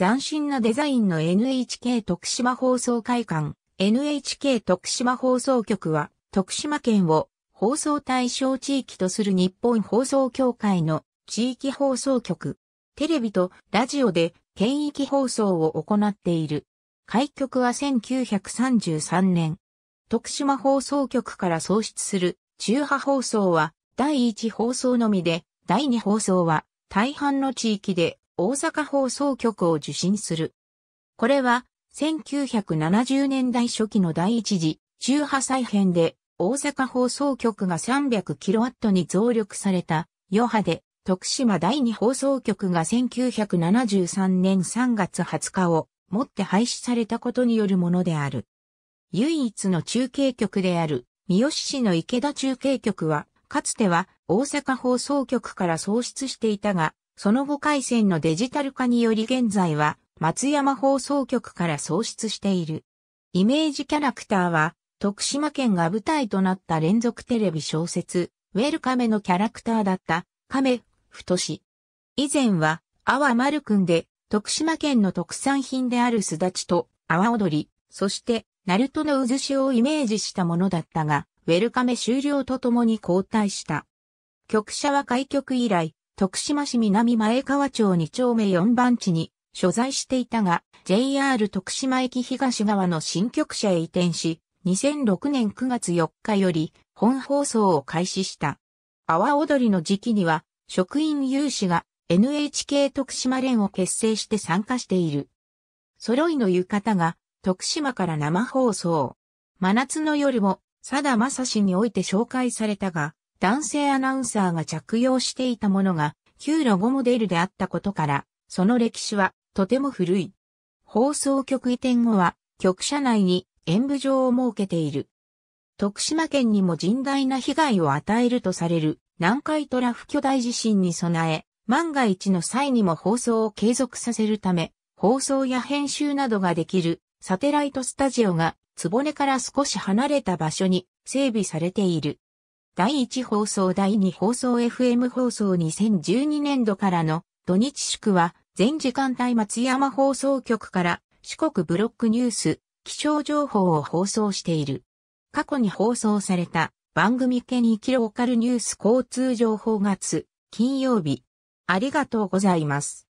斬新なデザインの NHK 徳島放送会館、NHK 徳島放送局は、徳島県を放送対象地域とする日本放送協会の地域放送局。テレビとラジオで県域放送を行っている。開局は1933年。徳島放送局から創出する中波放送は第1放送のみで、第2放送は大半の地域で大阪放送局を受信する。これは、1970年代初期の第一次、中波再編で、大阪放送局が 300kW に増力された、余波で、徳島第二放送局が1973年3月20日をもって廃止されたことによるものである。唯一の中継局である、三好市の池田中継局は、かつては大阪放送局から創出していたが、その後回線のデジタル化により現在は松山放送局から創出している。イメージキャラクターは徳島県が舞台となった連続テレビ小説、ウェルカメのキャラクターだった亀、太し。以前は、阿波丸くんで、徳島県の特産品であるすだちと、阿波踊り、そして、ナルトの渦潮をイメージしたものだったが、ウェルカメ終了とともに交代した。局舎は開局以来、徳島市南前川町2丁目4番地に所在していたが、JR 徳島駅東側の新局舎へ移転し、2006年9月4日より本放送を開始した。阿波踊りの時期には、職員有志が NHK 徳島連を結成して参加している。揃いの浴衣が徳島から生放送。真夏の夜も、佐田正史において紹介されたが、男性アナウンサーが着用していたものが旧ロゴモデルであったことから、その歴史はとても古い。放送局移転後は局舎内に演舞場を設けている。徳島県にも甚大な被害を与えるとされる南海トラフ巨大地震に備え、万が一の際にも放送を継続させるため、放送や編集などができるサテライトスタジオが、つぼねから少し離れた場所に整備されている。第1放送第2放送 FM 放送2012年度からの土日祝は全時間帯松山放送局から四国ブロックニュース、気象情報を放送している。過去に放送された番組系にキローカルニュース交通情報月、金曜日。ありがとうございます。